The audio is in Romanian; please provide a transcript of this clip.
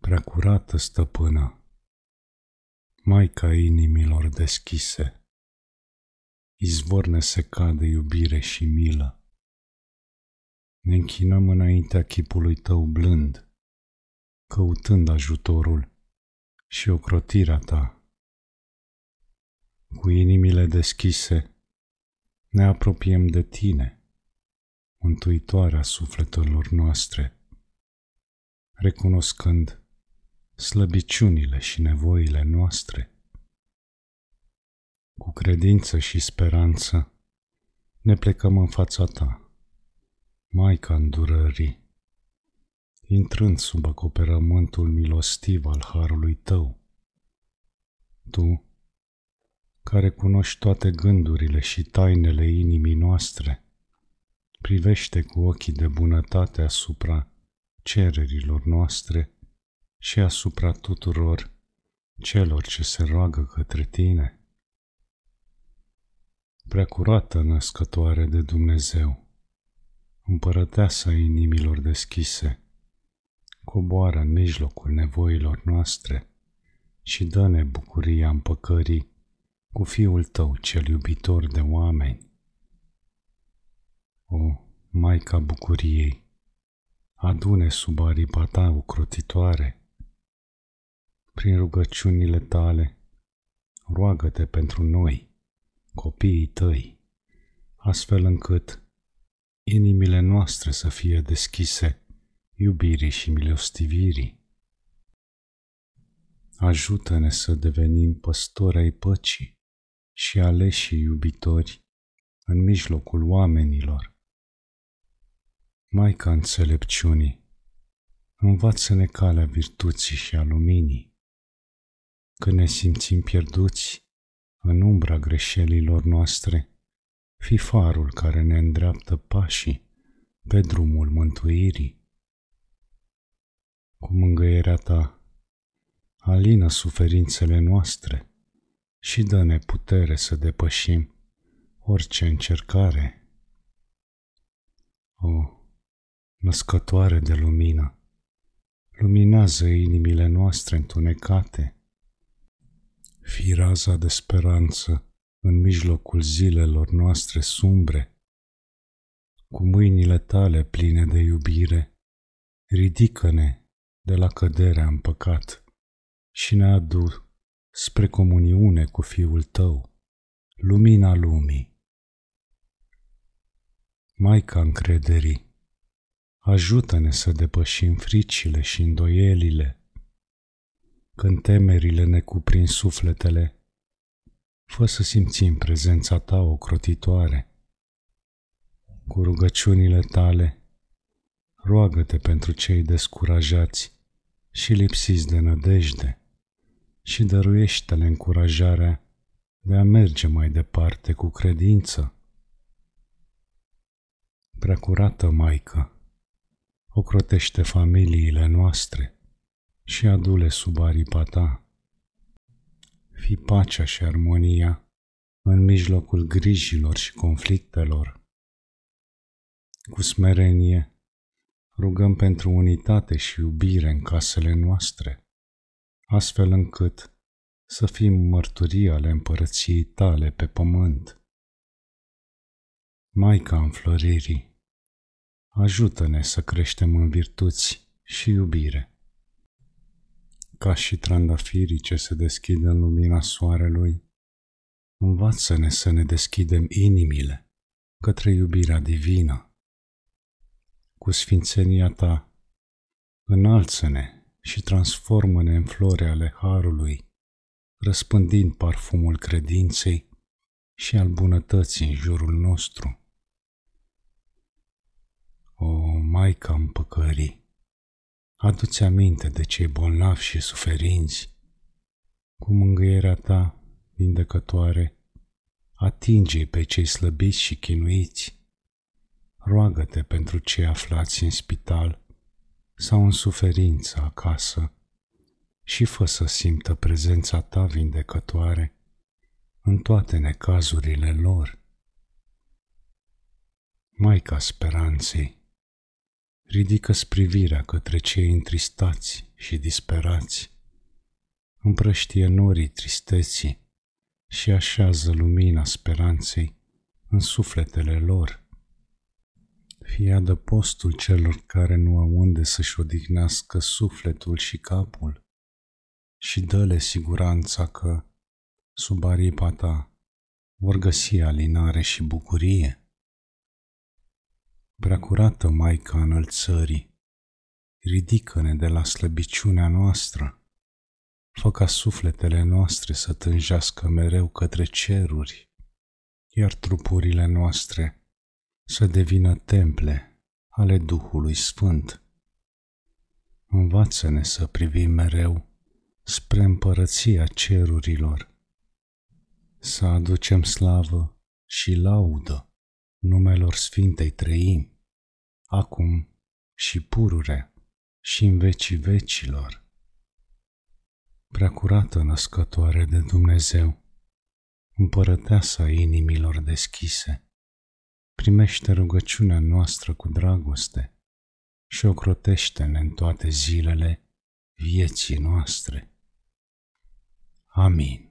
Precurată stăpână, Maica inimilor deschise, izvor nesecat de iubire și milă, ne închinăm înaintea chipului tău blând, căutând ajutorul și ocrotirea ta. Cu inimile deschise, ne apropiem de tine – mântuitoarea sufletelor noastre, recunoscând slăbiciunile și nevoile noastre. Cu credință și speranță ne plecăm în fața ta, Maica îndurării, intrând sub acoperământul milostiv al harului tău. Tu, care cunoști toate gândurile și tainele inimii noastre, privește cu ochii de bunătate asupra cererilor noastre și asupra tuturor celor ce se roagă către tine. Preacurată născătoare de Dumnezeu, împărăteasa inimilor deschise, coboară în mijlocul nevoilor noastre și dă-ne bucuria împăcării cu Fiul Tău cel iubitor de oameni o Maica Bucuriei, adune sub aripa ta ucrotitoare. Prin rugăciunile tale, roagă-te pentru noi, copiii tăi, astfel încât inimile noastre să fie deschise iubirii și milostivirii. Ajută-ne să devenim păstori ai păcii și aleși iubitori în mijlocul oamenilor Maica înțelepciunii, învață-ne calea virtuții și a luminii. Când ne simțim pierduți în umbra greșelilor noastre, fi farul care ne îndreaptă pașii pe drumul mântuirii. Cu mângâierea ta, alină suferințele noastre și dă-ne putere să depășim orice încercare. O, născătoare de lumină, luminează inimile noastre întunecate. Fii raza de speranță în mijlocul zilelor noastre sumbre. Cu mâinile tale pline de iubire, ridică-ne de la căderea în păcat și ne adu spre comuniune cu Fiul tău, lumina lumii. Maica încrederii, Ajută-ne să depășim fricile și îndoielile, când temerile ne cuprin sufletele, fă să simțim prezența ta ocrotitoare. Cu rugăciunile tale, roagă-te pentru cei descurajați și lipsiți de nădejde și dăruiește-le încurajarea de a merge mai departe cu credință. Precurată Maică, ocrotește familiile noastre și adule sub aripa ta. Fi pacea și armonia în mijlocul grijilor și conflictelor. Cu smerenie rugăm pentru unitate și iubire în casele noastre, astfel încât să fim mărturii ale împărăției tale pe pământ. Maica înfloririi, ajută-ne să creștem în virtuți și iubire. Ca și trandafirii ce se deschid în lumina soarelui, învață-ne să ne deschidem inimile către iubirea divină. Cu sfințenia ta, înalță-ne și transformă-ne în flori ale Harului, răspândind parfumul credinței și al bunătății în jurul nostru. Maica împăcării, adu-ți aminte de cei bolnavi și suferinți, cu mângâierea ta vindecătoare, atinge pe cei slăbiți și chinuiți, roagă-te pentru cei aflați în spital sau în suferință acasă și fă să simtă prezența ta vindecătoare în toate necazurile lor. Maica Speranței ridică privirea către cei întristați și disperați, împrăștie norii tristeții și așează lumina speranței în sufletele lor. Fie adăpostul celor care nu au unde să-și odihnească sufletul și capul și dă-le siguranța că, sub aripa ta, vor găsi alinare și bucurie. Preacurată Maica înălțării, ridică-ne de la slăbiciunea noastră, fă ca sufletele noastre să tânjească mereu către ceruri, iar trupurile noastre să devină temple ale Duhului Sfânt. Învață-ne să privim mereu spre împărăția cerurilor, să aducem slavă și laudă numelor Sfintei Trăim, acum și purure și în vecii vecilor. Preacurată născătoare de Dumnezeu, împărăteasa inimilor deschise, primește rugăciunea noastră cu dragoste și o crotește-ne în toate zilele vieții noastre. Amin.